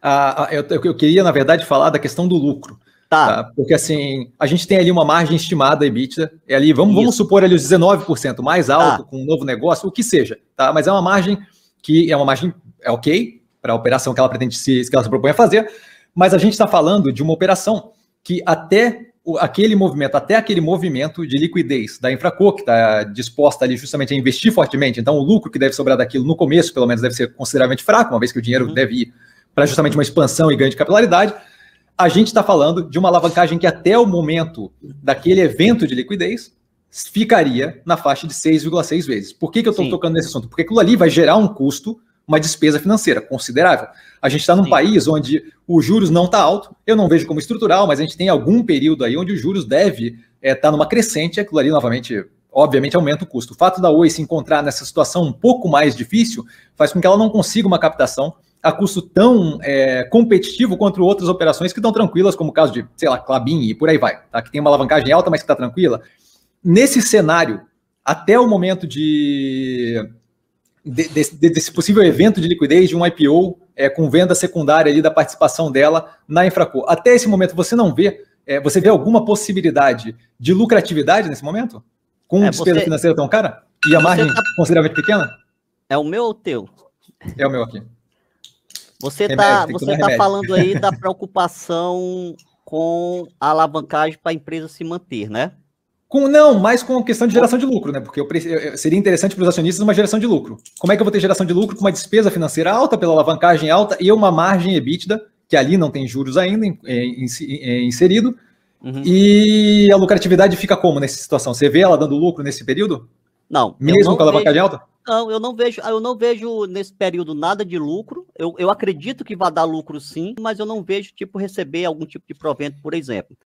Ah, ah eu, eu, queria, na verdade, falar da questão do lucro. Tá. tá. Porque assim, a gente tem ali uma margem estimada EBITDA, é ali, vamos, vamos supor ali os 19% mais tá. alto tá. com um novo negócio, o que seja, tá? Mas é uma margem que é uma margem é OK para a operação que ela pretende se que ela se propõe a fazer, mas a gente está falando de uma operação que até aquele movimento, até aquele movimento de liquidez da Infraco, que está disposta ali justamente a investir fortemente, então o lucro que deve sobrar daquilo no começo, pelo menos, deve ser consideravelmente fraco, uma vez que o dinheiro uhum. deve ir para justamente uma expansão e ganho de capitalidade, a gente está falando de uma alavancagem que até o momento daquele evento de liquidez ficaria na faixa de 6,6 vezes. Por que, que eu estou tocando nesse assunto? Porque aquilo ali vai gerar um custo uma despesa financeira considerável. A gente está num Sim. país onde os juros não está alto, eu não vejo como estrutural, mas a gente tem algum período aí onde os juros deve estar eh, é, tá numa crescente, aquilo ali novamente obviamente aumenta o custo. O fato da Oi se encontrar nessa situação um pouco mais difícil faz com que ela não consiga uma captação a custo tão é, competitivo quanto outras operações que estão tranquilas, como o caso de, sei lá, Clabin e por aí vai, tá? que tem uma alavancagem alta, mas que está tranquila. Nesse cenário, até o momento de de, desse, desse possível evento de liquidez de um IPO é, com venda secundária ali da participação dela na Infraco. Até esse momento, você não vê, é, você vê alguma possibilidade de lucratividade nesse momento? Com é, um despesa você... financeira tão cara? E a margem tá... consideravelmente pequena? É o meu ou o teu? É o meu aqui. Você está você tá falando aí da preocupação com a alavancagem para a empresa se manter, né? Com, não, mas com a questão de geração de lucro, né? Porque eu, seria interessante para os acionistas uma geração de lucro. Como é que eu vou ter geração de lucro com uma despesa financeira alta, pela alavancagem alta e uma margem EBITDA, que ali não tem juros ainda em, é, em, em, é, inserido? Uhum. E a lucratividade fica como nessa situação? Você vê ela dando lucro nesse período? Não. Mesmo não com a alavancagem vejo, alta? Não, eu não vejo, eu não vejo nesse período nada de lucro. Eu, eu acredito que vai dar lucro sim, mas eu não vejo tipo receber algum tipo de provento, por exemplo.